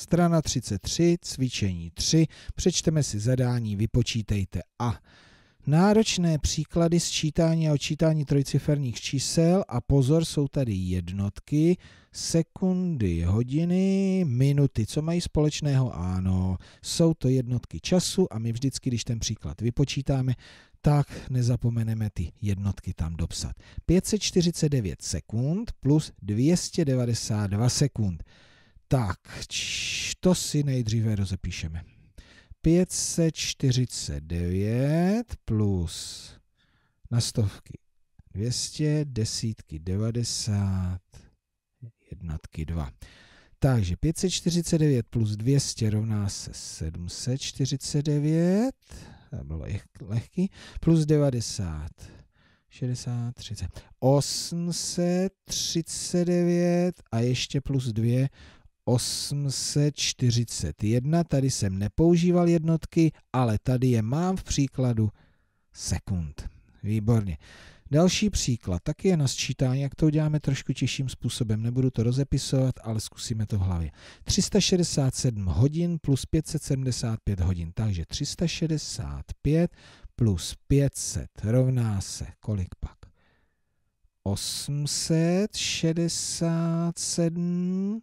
Strana 33, cvičení 3, přečteme si zadání, vypočítejte a náročné příklady sčítání a odčítání trojciferních čísel a pozor, jsou tady jednotky, sekundy, hodiny, minuty. Co mají společného? Ano, jsou to jednotky času a my vždycky, když ten příklad vypočítáme, tak nezapomeneme ty jednotky tam dopsat. 549 sekund plus 292 sekund. Tak, to si nejdříve rozepíšeme. 549 plus na stovky 200, desítky 90, jednotky 2. Takže 549 plus 200 rovná se 749, to bylo lehký, plus 90, 60, 30, 839 a ještě plus 2, 841, tady jsem nepoužíval jednotky, ale tady je mám v příkladu sekund. Výborně. Další příklad, taky je na sčítání, jak to uděláme trošku těžším způsobem. Nebudu to rozepisovat, ale zkusíme to v hlavě. 367 hodin plus 575 hodin, takže 365 plus 500 rovná se kolik pak? 867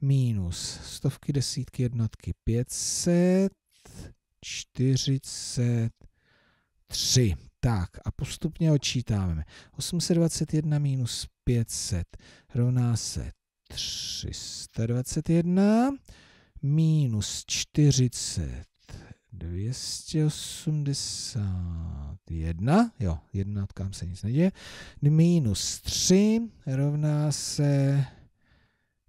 minus stovky, desítky, jednotky 543. Tak a postupně odčítáme. 821 minus 500 rovná se 321 minus 40 281, jo, jednotkám se nic neděje, minus 3 rovná se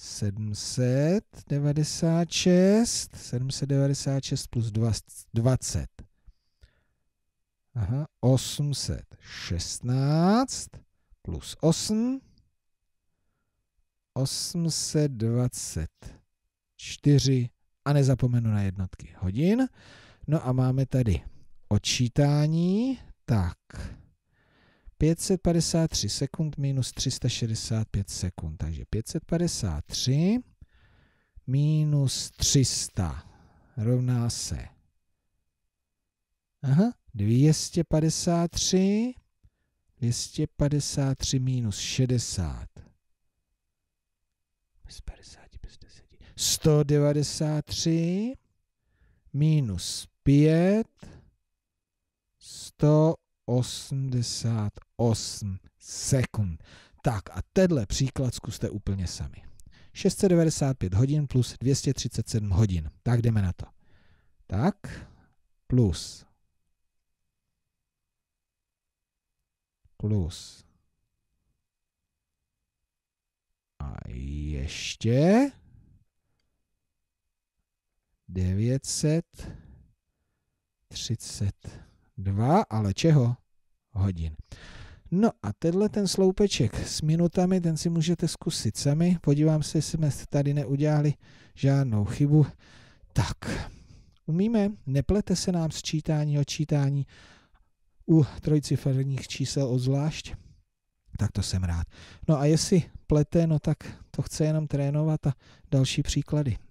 796, 796 plus 20, aha, 816 plus 8, 824 a nezapomenu na jednotky hodin. No a máme tady odčítání, tak 553 sekund minus 365 sekund. Takže 553 minus 300 rovná se aha, 253 253 minus 60 bez 50, bez 10 193 minus 5 100 88 sekund. Tak a tenhle příklad zkuste úplně sami. 695 hodin plus 237 hodin. Tak jdeme na to. Tak, plus. Plus. A ještě 930 Dva, ale čeho? Hodin. No a tenhle ten sloupeček s minutami, ten si můžete zkusit sami. Podívám se, jestli jsme tady neudělali žádnou chybu. Tak, umíme, neplete se nám sčítání, odčítání u trojciferních čísel odzvlášť, tak to jsem rád. No a jestli plete, no tak to chce jenom trénovat a další příklady.